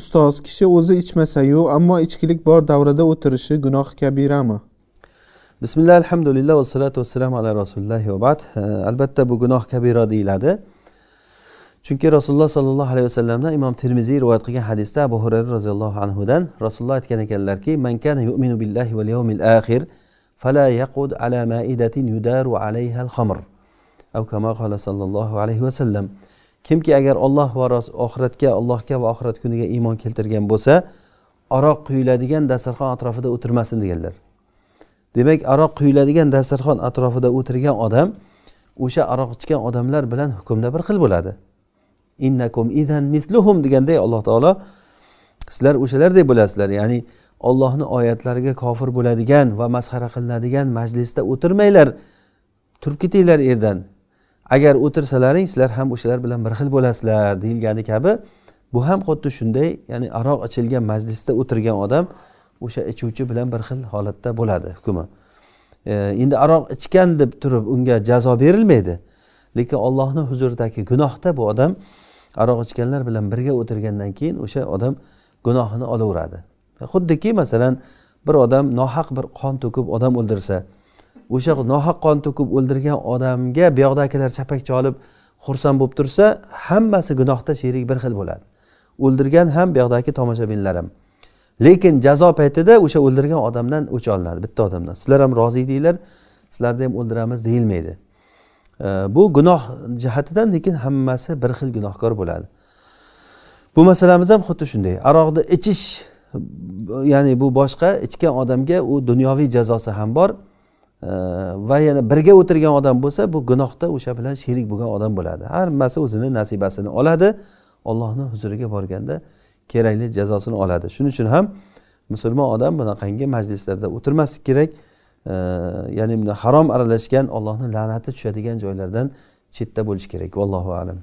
ustoz kishi o'zi ichmasayu ammo ichkilik bor davrada o'tirishi gunoh kabirami bismillah alhamdulillah vassalatu vassalamu ala rasulillah va albatta bu gunoh kabira deyiladi chunki rasululloh sollallohu alayhi vasallamdan imom termiziy rivoyat qilgan hadisda abu hurayra roziyallohu anhudan rasululloh aytgan ekanlarki man kana yu'minu billahi val yawmil akhir fala yaqud ala maidatin yudaru alayha al khamr aw kama qala sallallohu alayhi vasallam kimki agar olloh va oxiratga allohga va oxirat kuniga iymon keltirgan bo'lsa aroq quyiladigan dasturxon atrofida o'tirmasin deganlar demak aroq quyiladigan dasturxon atrofida o'tirgan odam o'sha aroq ichgan odamlar bilan hukmda bir xil bo'ladi innakum idan misluhum deganday alloh taolo sizlar o'shalardek bo'lasizlar ya'ni ollohni oyatlariga kofir bo'ladigan va masxara qilinadigan majlisda o'tirmanglar turib ketinglar erdan agar o'tirsalaring sizlar ham o'shalar bilan bir xil bo'lasizlar deyilgani kabi bu ham xuddi shunday ya'ni aroq ichilgan majlisda o'tirgan odam o'sha ichuvchi bilan bir xil holatda bo'ladi hukmi e, endi aroq ichgan deb turib unga jazo berilmaydi lekin ollohni huzuridagi gunohda bu odam aroq ichganlar bilan birga o'tirgandan keyin o'sha odam gunohini olaveradi xuddiki masalan bir odam nohaq bir qon to'kib odam o'ldirsa o'sha nohaq qon to'kib o'ldirgan odamga buyoqdagilar chapakcha olib xursand bo'lib tursa hammasi gunohda sherik bir xil bo'ladi o'ldirgan ham buyoqdagi tomoshabinlar ham lekin jazo paytida o'sha o'ldirgan odamdan o'ch olinadi bitta odamdan sizlar ham rozi edinglar sizlarni ham o'ldiramiz deyilmaydi bu gunoh jihatidan lekin hammasi bir xil gunohkor bo'ladi bu masalamiz ham xuddi shunday aroqni ichish ya'ni bu boshqa ichgan odamga u dunyoviy jazosi ham bor va yana birga o'tirgan odam bo'lsa bu gunohda o'sha bilan sherik bo'lgan odam bo'ladi hammasi o'zini nasibasini oladi ollohni huzuriga borganda kerakli jazosini oladi shuning uchun ham musulmon odam bunaqangi majlislarda o'tirmaslik kerak ya'ni harom aralashgan ollohni la'nati tushadigan joylardan chetda bo'lishi kerak vallohu alam